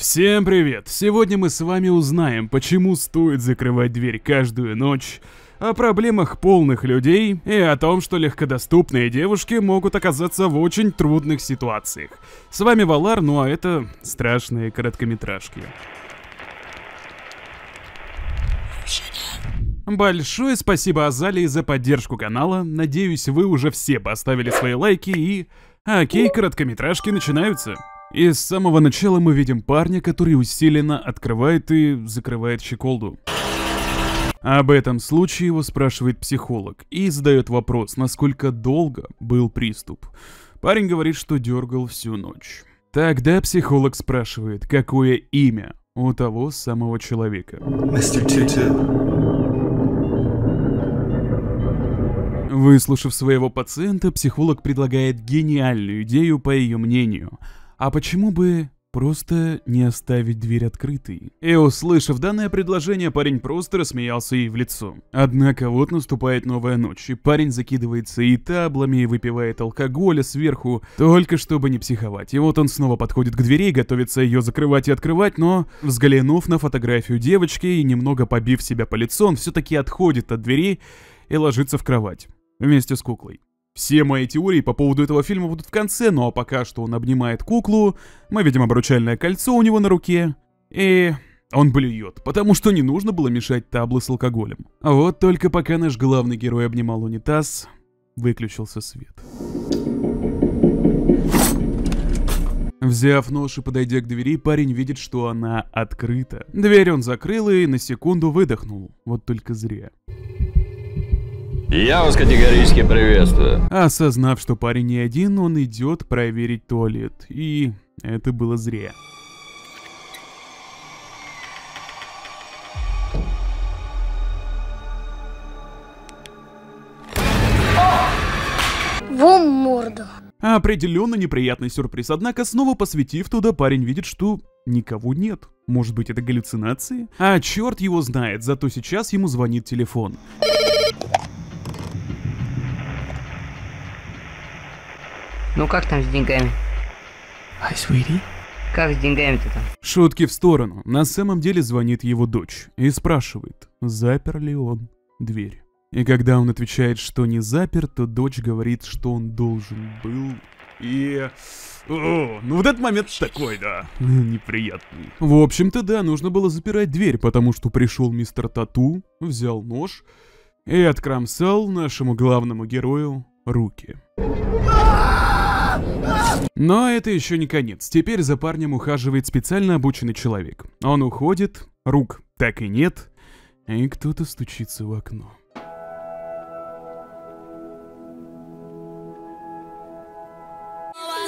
Всем привет! Сегодня мы с вами узнаем, почему стоит закрывать дверь каждую ночь, о проблемах полных людей и о том, что легкодоступные девушки могут оказаться в очень трудных ситуациях. С вами Валар, ну а это страшные короткометражки. Большое спасибо Азалии за поддержку канала, надеюсь вы уже все поставили свои лайки и... Окей, короткометражки начинаются. И с самого начала мы видим парня, который усиленно открывает и закрывает щеколду. Об этом случае его спрашивает психолог и задает вопрос, насколько долго был приступ. Парень говорит, что дергал всю ночь. Тогда психолог спрашивает, какое имя у того самого человека. Выслушав своего пациента, психолог предлагает гениальную идею, по ее мнению – а почему бы просто не оставить дверь открытой. И услышав данное предложение, парень просто рассмеялся ей в лицо. Однако вот наступает новая ночь, и парень закидывается и таблами, и выпивает алкоголя сверху, только чтобы не психовать. И вот он снова подходит к двери и готовится ее закрывать и открывать, но, взглянув на фотографию девочки и немного побив себя по лицу, он все-таки отходит от двери и ложится в кровать вместе с куклой. Все мои теории по поводу этого фильма будут в конце, ну а пока что он обнимает куклу, мы видим обручальное кольцо у него на руке, и... Он блюет, потому что не нужно было мешать таблы с алкоголем. А вот только пока наш главный герой обнимал унитаз, выключился свет. Взяв нож и подойдя к двери, парень видит, что она открыта. Дверь он закрыл и на секунду выдохнул. Вот только зря. Я вас категорически приветствую. Осознав, что парень не один, он идет проверить туалет. И это было зря. Вон морда! Определенно неприятный сюрприз, однако снова посветив туда, парень видит, что никого нет. Может быть это галлюцинации? А черт его знает, зато сейчас ему звонит телефон. Ну как там с деньгами? Hi, sweetie. Как с деньгами-то там? Шутки в сторону. На самом деле звонит его дочь и спрашивает, запер ли он дверь. И когда он отвечает, что не запер, то дочь говорит, что он должен был и... О, ну вот этот момент такой, да, неприятный. В общем-то, да, нужно было запирать дверь, потому что пришел мистер Тату, взял нож и откромсал нашему главному герою руки. А! Но это еще не конец. Теперь за парнем ухаживает специально обученный человек. Он уходит, рук так и нет, и кто-то стучится в окно. Ну,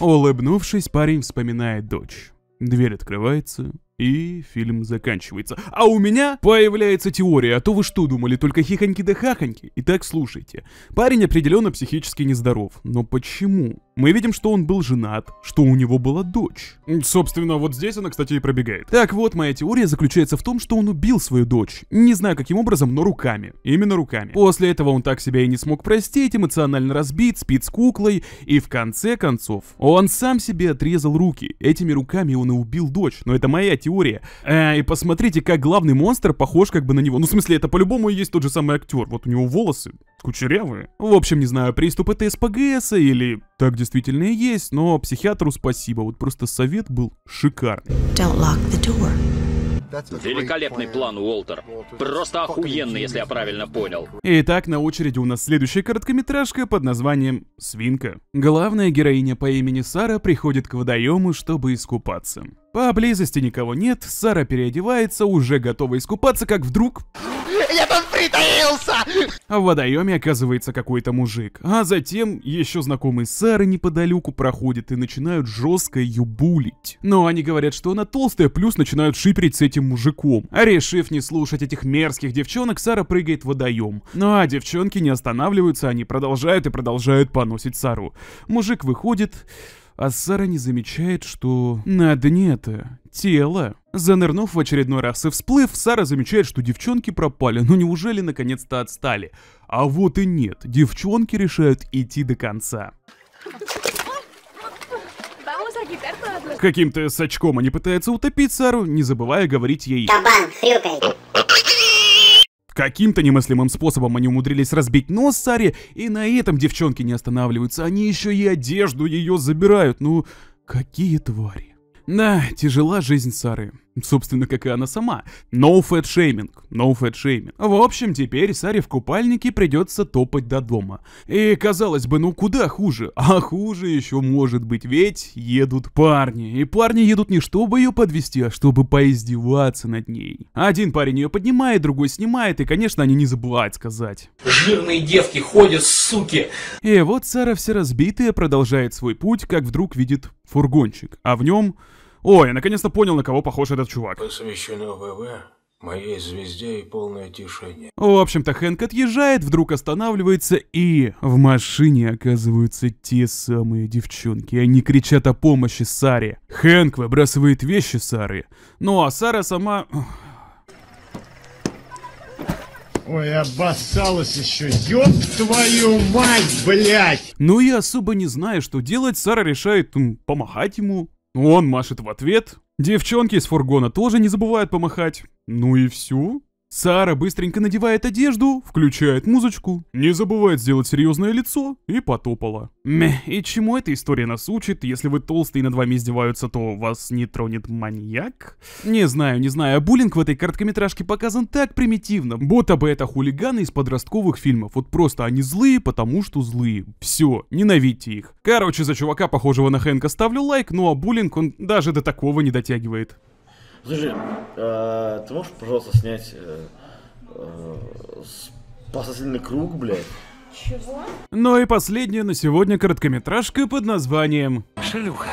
ну, Улыбнувшись, парень вспоминает дочь. Дверь открывается, и фильм заканчивается. А у меня появляется теория, а то вы что думали, только хихоньки да хахоньки? Итак, слушайте. Парень определенно психически нездоров, но почему? мы видим, что он был женат, что у него была дочь. Собственно, вот здесь она, кстати, и пробегает. Так вот, моя теория заключается в том, что он убил свою дочь. Не знаю каким образом, но руками. Именно руками. После этого он так себя и не смог простить, эмоционально разбит, спит с куклой, и в конце концов, он сам себе отрезал руки. Этими руками он и убил дочь, но это моя теория. Э, и посмотрите, как главный монстр похож как бы на него. Ну, в смысле, это по-любому и есть тот же самый актер. Вот у него волосы кучерявые. В общем, не знаю, приступы ТСПГС или так где действительно и есть, но психиатру спасибо, вот просто совет был шикарный. Великолепный план, Уолтер. Просто охуенно, если я правильно понял. Итак, на очереди у нас следующая короткометражка под названием «Свинка». Главная героиня по имени Сара приходит к водоему, чтобы искупаться. Поблизости никого нет, Сара переодевается, уже готова искупаться, как вдруг... Я тут притаился! А в водоеме оказывается какой-то мужик. А затем еще знакомый Сары неподалеку проходит и начинают жестко ее булить. Но они говорят, что она толстая, плюс начинают шиперить с этим мужиком. А решив не слушать этих мерзких девчонок, Сара прыгает в водоем. Ну а девчонки не останавливаются, они продолжают и продолжают поносить Сару. Мужик выходит а Сара не замечает, что на дне-то тело. Занырнув в очередной раз и всплыв, Сара замечает, что девчонки пропали, ну неужели наконец-то отстали? А вот и нет, девчонки решают идти до конца. Каким-то сачком они пытаются утопить Сару, не забывая говорить ей «Кабан хрюкает». Каким-то немыслимым способом они умудрились разбить нос Саре, и на этом девчонки не останавливаются, они еще и одежду ее забирают, ну какие твари. Да, тяжела жизнь Сары. Собственно, как и она сама. No fat shaming, no fat shaming. В общем, теперь Саре в купальнике придется топать до дома. И, казалось бы, ну куда хуже? А хуже еще может быть, ведь едут парни. И парни едут не чтобы ее подвести, а чтобы поиздеваться над ней. Один парень ее поднимает, другой снимает, и, конечно, они не забывают сказать. Жирные девки ходят, суки. И вот Сара все разбитая продолжает свой путь, как вдруг видит фургончик, а в нем о, я наконец-то понял, на кого похож этот чувак. Посвящено ВВ, моей звезде и полное тишине. В общем-то, Хэнк отъезжает, вдруг останавливается, и в машине оказываются те самые девчонки. Они кричат о помощи Саре. Хэнк выбрасывает вещи Сары. Ну а Сара сама... Ой, обоссалась еще, ёб твою мать, блядь! Ну и особо не зная, что делать, Сара решает м, помахать ему, он машет в ответ. Девчонки из фургона тоже не забывают помахать. Ну и всю. Сара быстренько надевает одежду, включает музычку, не забывает сделать серьезное лицо и потопала. Мeh, и чему эта история нас учит? Если вы толстые и над вами издеваются, то вас не тронет маньяк? Не знаю, не знаю, буллинг в этой короткометражке показан так примитивно. Будто бы это хулиганы из подростковых фильмов. Вот просто они злые, потому что злые. Все, ненавидьте их. Короче, за чувака, похожего на Хэнка, ставлю лайк, ну а буллинг, он даже до такого не дотягивает. Слушай, э, ты можешь, пожалуйста, снять э, э спасательный круг, блядь? Чего? Ну и последняя на сегодня короткометражка под названием «Шлюха».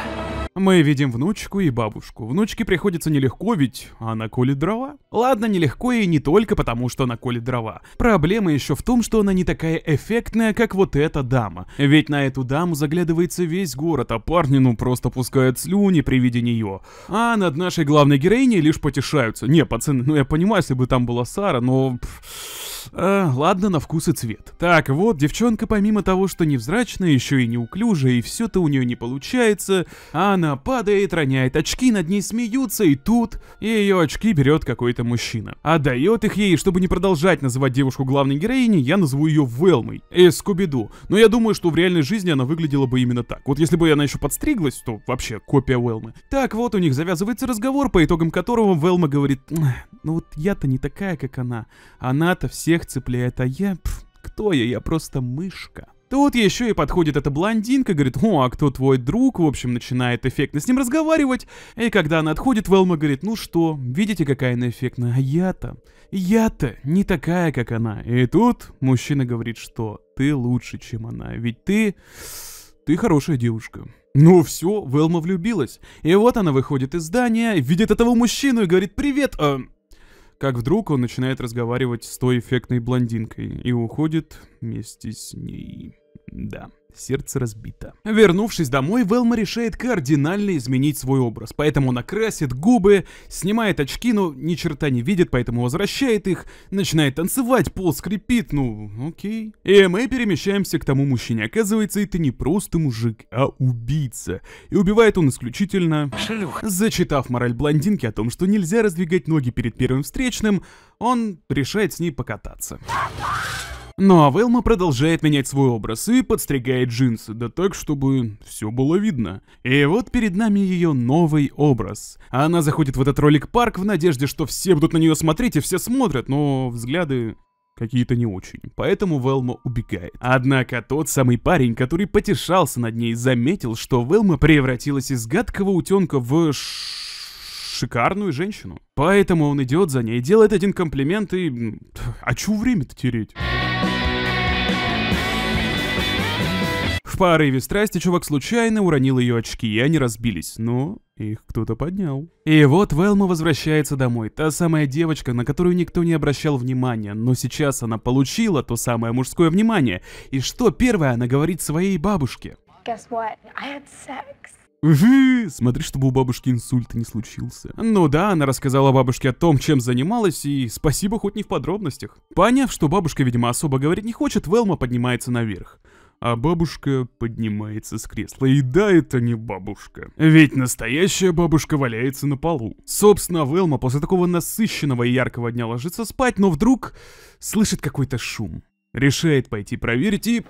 Мы видим внучку и бабушку. Внучке приходится нелегко, ведь она колет дрова. Ладно, нелегко и не только потому, что она колет дрова. Проблема еще в том, что она не такая эффектная, как вот эта дама. Ведь на эту даму заглядывается весь город, а парни ну просто пускают слюни при виде нее. А над нашей главной героиней лишь потешаются. Не, пацаны, ну я понимаю, если бы там была Сара, но... Пфф... Э, ладно, на вкус и цвет. Так, вот, девчонка помимо того, что невзрачная, еще и неуклюжая, и все-то у нее не получается, она падает, роняет очки, над ней смеются, и тут ее очки берет какой-то мужчина. Отдает их ей, чтобы не продолжать называть девушку главной героиней, я назову ее Велмой из э, Скуби-Ду. Но я думаю, что в реальной жизни она выглядела бы именно так. Вот если бы она еще подстриглась, то вообще копия Велмы. Так вот, у них завязывается разговор, по итогам которого Велма говорит, ну вот я-то не такая, как она. Она-то все всех цепляет, а я... Пф, кто я? Я просто мышка. Тут еще и подходит эта блондинка, говорит, о, а кто твой друг? В общем, начинает эффектно с ним разговаривать. И когда она отходит, Велма говорит, ну что, видите, какая она эффектная? А я-то, я-то не такая, как она. И тут мужчина говорит, что ты лучше, чем она. Ведь ты... ты хорошая девушка. Ну все, Велма влюбилась. И вот она выходит из здания, видит этого мужчину и говорит, привет, э, как вдруг он начинает разговаривать с той эффектной блондинкой и уходит вместе с ней. Да, сердце разбито. Вернувшись домой, Велма решает кардинально изменить свой образ, поэтому она красит губы, снимает очки, но ни черта не видит, поэтому возвращает их, начинает танцевать, пол скрипит, ну, окей. И мы перемещаемся к тому мужчине. Оказывается, это не просто мужик, а убийца. И убивает он исключительно... Шлюх. Зачитав мораль блондинки о том, что нельзя раздвигать ноги перед первым встречным, он решает с ней покататься. Ну а Велма продолжает менять свой образ и подстригает джинсы, да так, чтобы все было видно. И вот перед нами ее новый образ. Она заходит в этот ролик-парк в надежде, что все будут на нее смотреть и все смотрят, но взгляды какие-то не очень, поэтому Велма убегает. Однако тот самый парень, который потешался над ней, заметил, что Велма превратилась из гадкого утенка в шикарную женщину. Поэтому он идет за ней, делает один комплимент и... А чё время-то тереть? В порыве страсти чувак случайно уронил ее очки, и они разбились, но их кто-то поднял. И вот Велма возвращается домой, та самая девочка, на которую никто не обращал внимания, но сейчас она получила то самое мужское внимание. И что первое она говорит своей бабушке? Guess what? I had sex. Угу, смотри, чтобы у бабушки инсульт не случился. Ну да, она рассказала бабушке о том, чем занималась, и спасибо хоть не в подробностях. Поняв, что бабушка, видимо, особо говорить не хочет, Велма поднимается наверх а бабушка поднимается с кресла. И да, это не бабушка. Ведь настоящая бабушка валяется на полу. Собственно, Велма после такого насыщенного и яркого дня ложится спать, но вдруг слышит какой-то шум. Решает пойти проверить и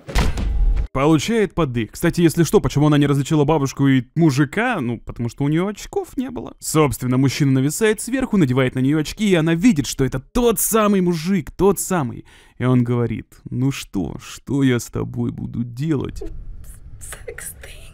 получает подых. Кстати, если что, почему она не различила бабушку и мужика? Ну, потому что у нее очков не было. Собственно, мужчина нависает сверху, надевает на нее очки, и она видит, что это тот самый мужик, тот самый. И он говорит, ну что, что я с тобой буду делать? Секс ты.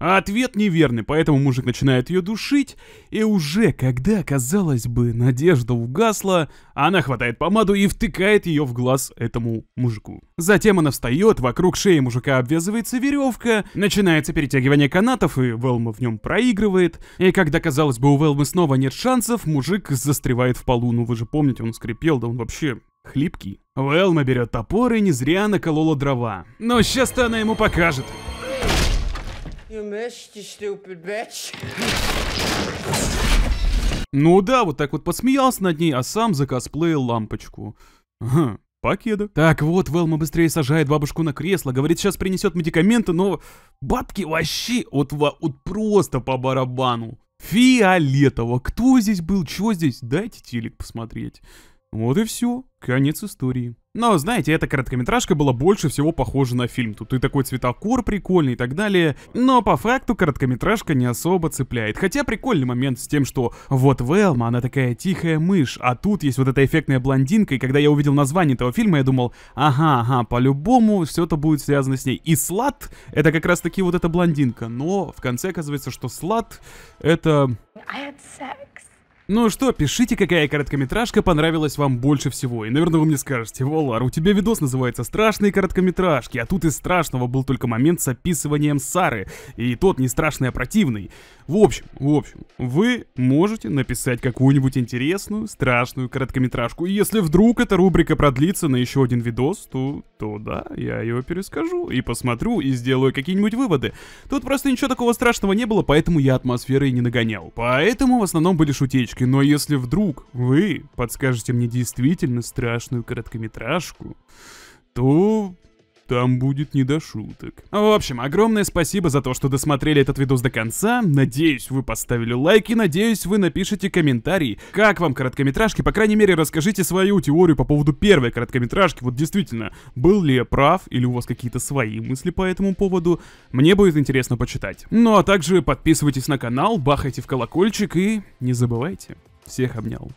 А ответ неверный, поэтому мужик начинает ее душить, и уже когда, казалось бы, надежда угасла, она хватает помаду и втыкает ее в глаз этому мужику. Затем она встает, вокруг шеи мужика обвязывается веревка, начинается перетягивание канатов, и Велма в нем проигрывает. И когда, казалось бы, у Велмы снова нет шансов, мужик застревает в полу. Ну вы же помните, он скрипел, да он вообще хлипкий. Велма берет топор и не зря наколола дрова. Но сейчас-то она ему покажет. You missed, you stupid bitch. Ну да, вот так вот посмеялся над ней, а сам закосплеил лампочку. Ага, покеда. Так вот, Велма быстрее сажает бабушку на кресло, говорит, сейчас принесет медикаменты, но бабки вообще вот, вот просто по барабану. Фиолетово. Кто здесь был? Чего здесь? Дайте телек посмотреть. Вот и все, конец истории. Но, знаете, эта короткометражка была больше всего похожа на фильм. Тут и такой цветокор прикольный и так далее. Но по факту короткометражка не особо цепляет. Хотя прикольный момент с тем, что вот Велма, она такая тихая мышь, а тут есть вот эта эффектная блондинка, и когда я увидел название этого фильма, я думал, ага, ага, по-любому все это будет связано с ней. И Слад — это как раз таки вот эта блондинка, но в конце оказывается, что Слад — это... I had sex. Ну что, пишите, какая короткометражка понравилась вам больше всего. И, наверное, вы мне скажете, Валар, у тебя видос называется «Страшные короткометражки», а тут из страшного был только момент с описыванием Сары, и тот не страшный, а противный. В общем, в общем, вы можете написать какую-нибудь интересную, страшную короткометражку. И если вдруг эта рубрика продлится на еще один видос, то, то да, я ее перескажу и посмотрю, и сделаю какие-нибудь выводы. Тут просто ничего такого страшного не было, поэтому я атмосферы и не нагонял. Поэтому в основном были шутечки девочки, но если вдруг вы подскажете мне действительно страшную короткометражку, то там будет не до шуток. В общем, огромное спасибо за то, что досмотрели этот видос до конца. Надеюсь, вы поставили лайк и надеюсь, вы напишите комментарий, как вам короткометражки. По крайней мере, расскажите свою теорию по поводу первой короткометражки. Вот действительно, был ли я прав или у вас какие-то свои мысли по этому поводу? Мне будет интересно почитать. Ну а также подписывайтесь на канал, бахайте в колокольчик и не забывайте. Всех обнял.